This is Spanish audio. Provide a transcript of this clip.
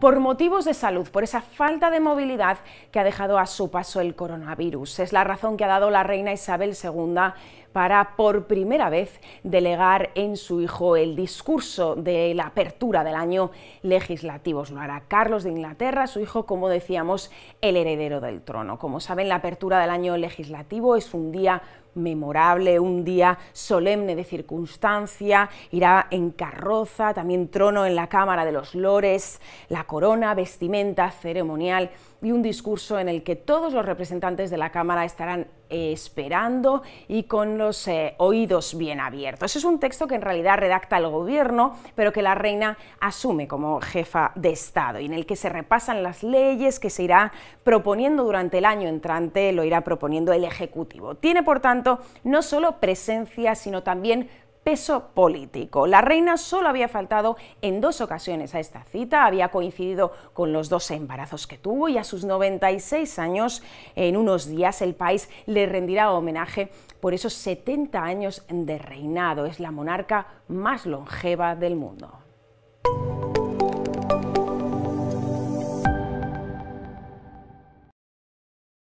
por motivos de salud, por esa falta de movilidad que ha dejado a su paso el coronavirus. Es la razón que ha dado la reina Isabel II para por primera vez delegar en su hijo el discurso de la apertura del año legislativo. Lo hará Carlos de Inglaterra, su hijo, como decíamos, el heredero del trono. Como saben, la apertura del año legislativo es un día memorable, un día solemne de circunstancia, irá en carroza, también trono en la Cámara de los Lores, la corona, vestimenta ceremonial y un discurso en el que todos los representantes de la Cámara estarán eh, esperando y con los eh, oídos bien abiertos. Es un texto que en realidad redacta el gobierno, pero que la reina asume como jefa de Estado y en el que se repasan las leyes que se irá proponiendo durante el año entrante, lo irá proponiendo el Ejecutivo. Tiene, por tanto, no solo presencia, sino también político. La reina solo había faltado en dos ocasiones a esta cita, había coincidido con los dos embarazos que tuvo y a sus 96 años, en unos días, el país le rendirá homenaje por esos 70 años de reinado. Es la monarca más longeva del mundo.